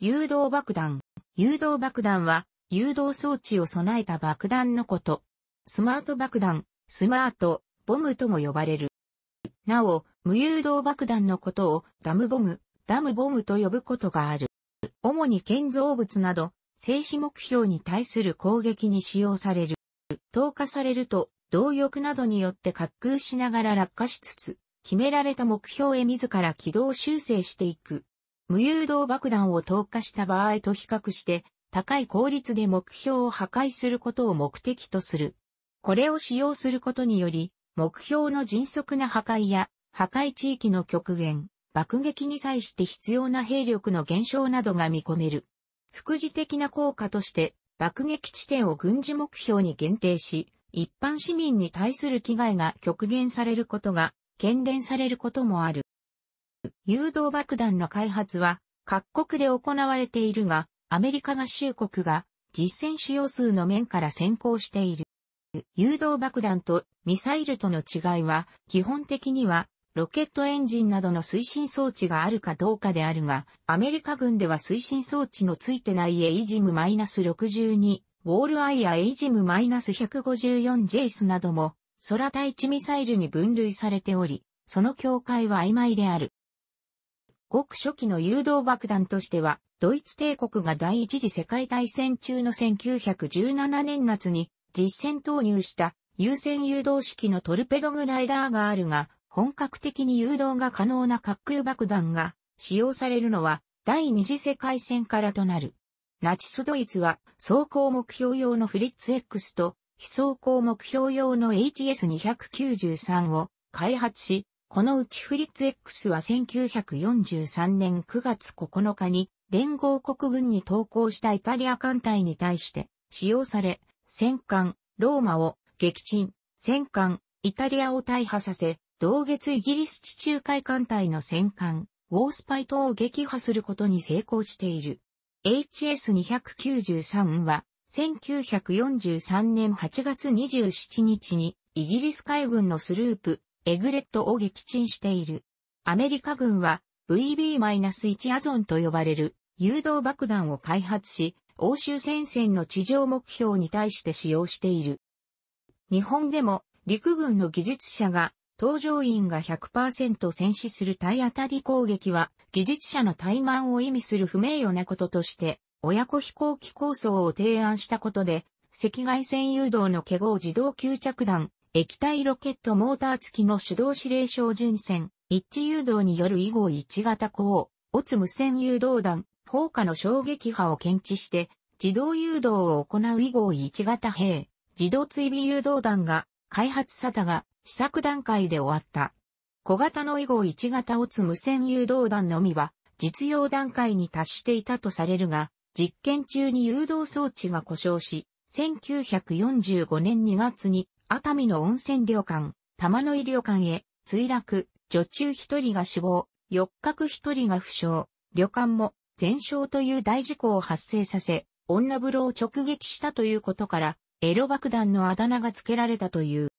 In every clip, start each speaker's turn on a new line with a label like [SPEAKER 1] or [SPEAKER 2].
[SPEAKER 1] 誘導爆弾。誘導爆弾は、誘導装置を備えた爆弾のこと。スマート爆弾、スマート、ボムとも呼ばれる。なお、無誘導爆弾のことをダムボム、ダムボムと呼ぶことがある。主に建造物など、静止目標に対する攻撃に使用される。投下されると、動力などによって滑空しながら落下しつつ、決められた目標へ自ら軌道修正していく無誘導爆弾を投下した場合と比較して高い効率で目標を破壊することを目的とする。これを使用することにより、目標の迅速な破壊や破壊地域の極限、爆撃に際して必要な兵力の減少などが見込める。副次的な効果として爆撃地点を軍事目標に限定し、一般市民に対する危害が極限されることが、懸念されることもある。誘導爆弾の開発は各国で行われているが、アメリカ合衆国が実戦使用数の面から先行している。誘導爆弾とミサイルとの違いは、基本的にはロケットエンジンなどの推進装置があるかどうかであるが、アメリカ軍では推進装置のついてないエイジム -62、ウォールアイやエイジム -154 ジェイスなども、空対地ミサイルに分類されており、その境界は曖昧である。ごく初期の誘導爆弾としては、ドイツ帝国が第一次世界大戦中の1917年夏に実戦投入した優先誘導式のトルペドグライダーがあるが、本格的に誘導が可能な滑空爆弾が使用されるのは第二次世界戦からとなる。ナチスドイツは走行目標用のフリッツ X と非走行目標用の HS293 を開発し、このうちフリッツ X は1943年9月9日に連合国軍に投降したイタリア艦隊に対して使用され、戦艦ローマを撃沈、戦艦イタリアを大破させ、同月イギリス地中海艦隊の戦艦ウォースパイ島を撃破することに成功している。HS293 は1943年8月27日にイギリス海軍のスループエグレットを撃沈している。アメリカ軍は VB-1 アゾンと呼ばれる誘導爆弾を開発し、欧州戦線の地上目標に対して使用している。日本でも陸軍の技術者が搭乗員が100%戦死する体当たり攻撃は技術者の怠慢を意味する不名誉なこととして親子飛行機構想を提案したことで赤外線誘導の華合自動吸着弾液体ロケットモーター付きの手動指令小巡線、一致誘導による以後一型高、オツ無線誘導弾、砲火の衝撃波を検知して、自動誘導を行う以後一型兵、自動追尾誘導弾が、開発さたが、試作段階で終わった。小型の以後一型オツ無線誘導弾のみは、実用段階に達していたとされるが、実験中に誘導装置が故障し、1945年2月に熱海の温泉旅館、玉の井旅館へ、墜落、女中一人が死亡、四角一人が負傷、旅館も全焼という大事故を発生させ、女風呂を直撃したということから、エロ爆弾のあだ名が付けられたという。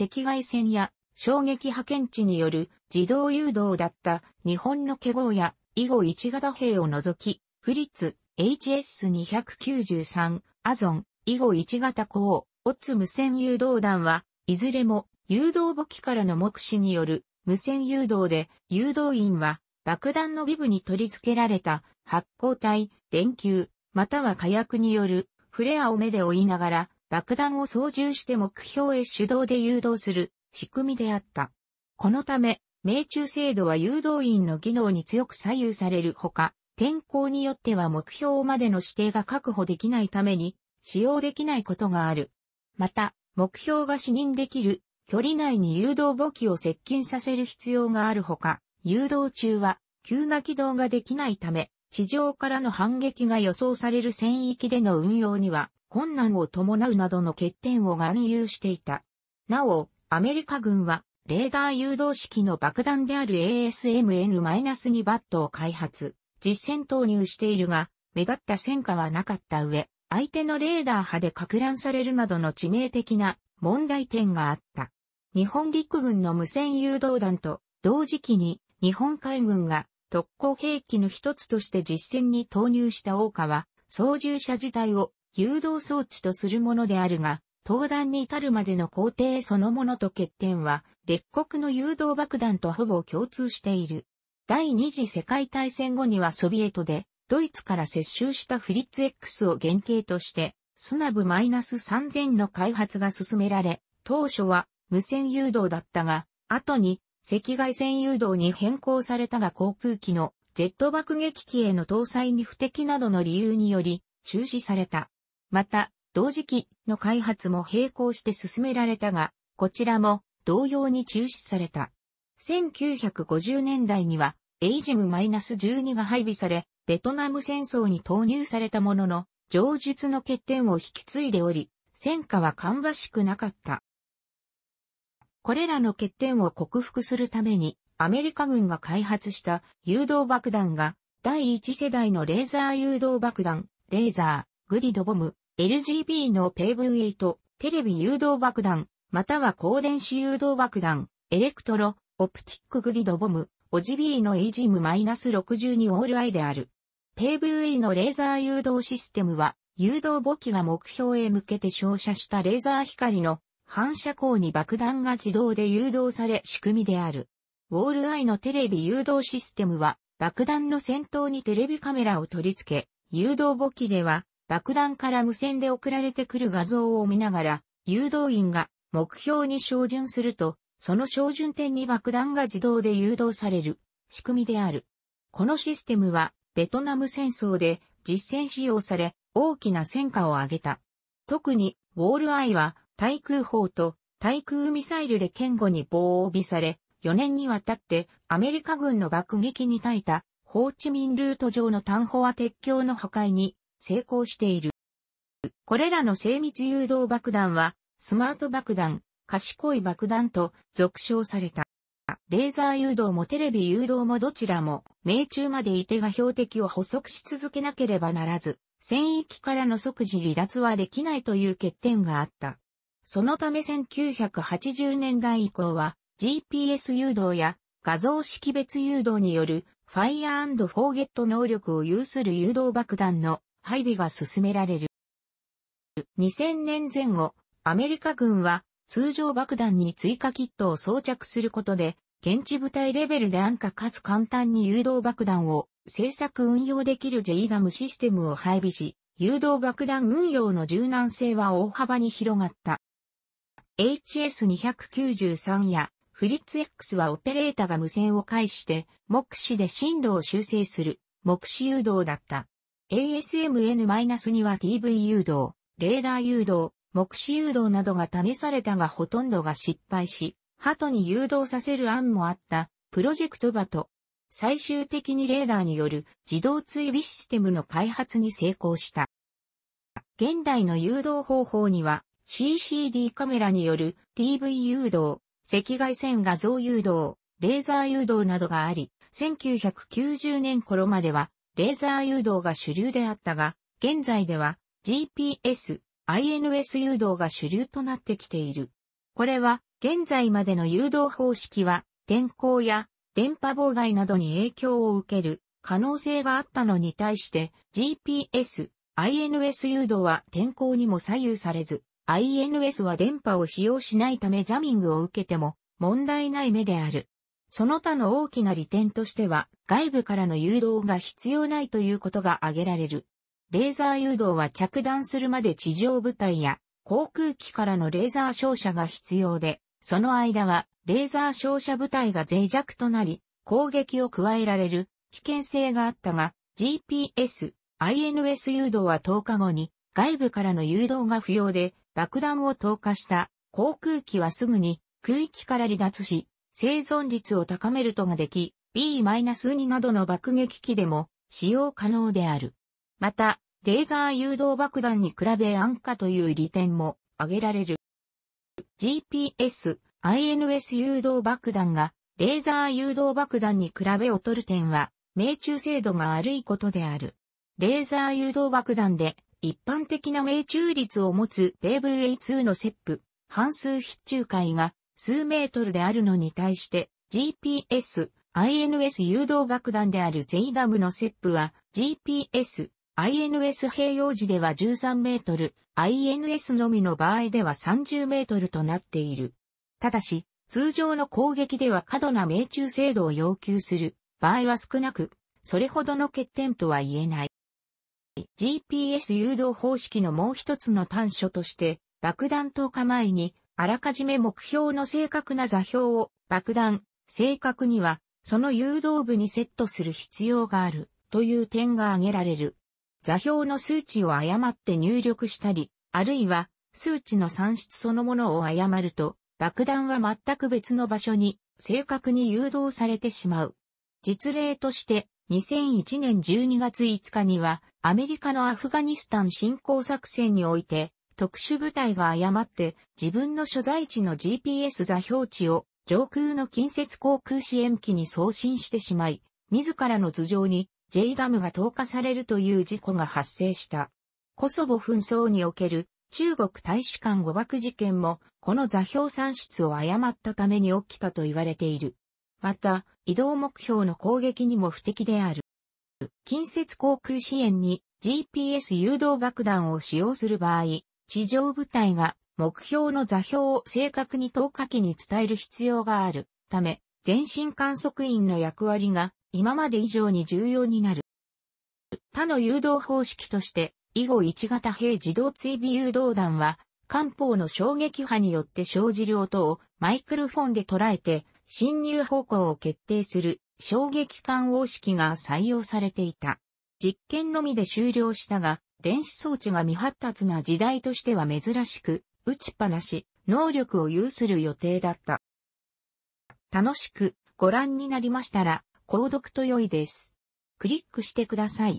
[SPEAKER 1] 赤外線や衝撃派遣地による自動誘導だった日本の華豪や以後一型兵を除き、フリッツ、HS293、アゾン、以後一型鋼、オッツ無線誘導弾は、いずれも誘導母機からの目視による無線誘導で、誘導員は爆弾のビブに取り付けられた発光体、電球、または火薬によるフレアを目で追いながら爆弾を操縦して目標へ手動で誘導する仕組みであった。このため、命中精度は誘導員の技能に強く左右されるほか、天候によっては目標までの指定が確保できないために使用できないことがある。また、目標が視認できる距離内に誘導母機を接近させる必要があるほか、誘導中は急な軌道ができないため、地上からの反撃が予想される戦域での運用には困難を伴うなどの欠点を含有していた。なお、アメリカ軍はレーダー誘導式の爆弾である ASMN-2 バットを開発、実戦投入しているが、目立った戦果はなかった上、相手のレーダー波で拡乱されるなどの致命的な問題点があった。日本陸軍の無線誘導弾と同時期に日本海軍が特攻兵器の一つとして実戦に投入した大川は操縦者自体を誘導装置とするものであるが、登壇に至るまでの工程そのものと欠点は、列国の誘導爆弾とほぼ共通している。第二次世界大戦後にはソビエトでドイツから接収したフリッツ X を原型として、スナブ -3000 の開発が進められ、当初は無線誘導だったが、後に赤外線誘導に変更されたが航空機の Z 爆撃機への搭載に不適などの理由により中止された。また、同時期の開発も並行して進められたが、こちらも同様に中止された。1950年代には、エイジム -12 が配備され、ベトナム戦争に投入されたものの、上述の欠点を引き継いでおり、戦果は芳しくなかった。これらの欠点を克服するために、アメリカ軍が開発した誘導爆弾が、第一世代のレーザー誘導爆弾、レーザー、グリドボム、LGB のペブエイト、テレビ誘導爆弾、または光電子誘導爆弾、エレクトロ、オプティックグリドボム、オジビーのエイジム -62 オールアイである。PVE のレーザー誘導システムは、誘導母機が目標へ向けて照射したレーザー光の反射光に爆弾が自動で誘導され仕組みである。ウォールアイのテレビ誘導システムは、爆弾の先頭にテレビカメラを取り付け、誘導母機では、爆弾から無線で送られてくる画像を見ながら、誘導員が目標に照準すると、その照準点に爆弾が自動で誘導される仕組みである。このシステムはベトナム戦争で実戦使用され、大きな戦果を上げた。特に、ウォールアイは、対空砲と対空ミサイルで堅固に防備され、4年にわたってアメリカ軍の爆撃に耐えた、ホーチミンルート上の単砲は鉄橋の破壊に成功している。これらの精密誘導爆弾は、スマート爆弾、賢い爆弾と俗称された。レーザー誘導もテレビ誘導もどちらも、命中までいてが標的を捕捉し続けなければならず、戦域からの即時離脱はできないという欠点があった。そのため1980年代以降は、GPS 誘導や画像識別誘導による、ファイアフォーゲット能力を有する誘導爆弾の配備が進められる。2000年前後、アメリカ軍は通常爆弾に追加キットを装着することで現地部隊レベルで安価かつ簡単に誘導爆弾を製作運用できる J ガムシステムを配備し、誘導爆弾運用の柔軟性は大幅に広がった。HS293 やフリッツ X はオペレータが無線を介して目視で振動を修正する目視誘導だった。ASMN-2 は TV 誘導、レーダー誘導、目視誘導などが試されたがほとんどが失敗し、鳩に誘導させる案もあったプロジェクトバト。最終的にレーダーによる自動追尾システムの開発に成功した。現代の誘導方法には CCD カメラによる TV 誘導、赤外線画像誘導、レーザー誘導などがあり、1990年頃まではレーザー誘導が主流であったが、現在では GPS、INS 誘導が主流となってきている。これは現在までの誘導方式は、天候や電波妨害などに影響を受ける可能性があったのに対して GPS、INS 誘導は天候にも左右されず、INS は電波を使用しないためジャミングを受けても問題ない目である。その他の大きな利点としては外部からの誘導が必要ないということが挙げられる。レーザー誘導は着弾するまで地上部隊や航空機からのレーザー照射が必要で、その間は、レーザー照射部隊が脆弱となり、攻撃を加えられる危険性があったが、GPS、INS 誘導は10日後に、外部からの誘導が不要で、爆弾を投下した航空機はすぐに空域から離脱し、生存率を高めるとができ、B-2 などの爆撃機でも使用可能である。また、レーザー誘導爆弾に比べ安価という利点も挙げられる。GPS、INS 誘導爆弾が、レーザー誘導爆弾に比べ劣る点は、命中精度が悪いことである。レーザー誘導爆弾で、一般的な命中率を持つ BVA2 のセップ、半数必中回が数メートルであるのに対して GPS、INS 誘導爆弾であるゼイダムのセップは GPS、INS 併用時では13メートル、INS のみの場合では30メートルとなっている。ただし、通常の攻撃では過度な命中精度を要求する場合は少なく、それほどの欠点とは言えない。GPS 誘導方式のもう一つの短所として、爆弾投下前に、あらかじめ目標の正確な座標を爆弾、正確には、その誘導部にセットする必要があるという点が挙げられる。座標の数値を誤って入力したり、あるいは数値の算出そのものを誤ると、爆弾は全く別の場所に正確に誘導されてしまう。実例として、2001年12月5日には、アメリカのアフガニスタン侵攻作戦において、特殊部隊が誤って自分の所在地の GPS 座標値を上空の近接航空支援機に送信してしまい、自らの頭上に J ダムが投下されるという事故が発生した。コソボ紛争における中国大使館誤爆事件もこの座標算出を誤ったために起きたと言われている。また、移動目標の攻撃にも不適である。近接航空支援に GPS 誘導爆弾を使用する場合、地上部隊が目標の座標を正確に投下機に伝える必要があるため、前進観測員の役割が今まで以上に重要になる。他の誘導方式として、以後1型兵自動追尾誘導弾は、艦砲の衝撃波によって生じる音をマイクロフォンで捉えて、侵入方向を決定する衝撃艦方式が採用されていた。実験のみで終了したが、電子装置が未発達な時代としては珍しく、打ちっぱなし、能力を有する予定だった。楽しくご覧になりましたら、購読と良いです。クリックしてください。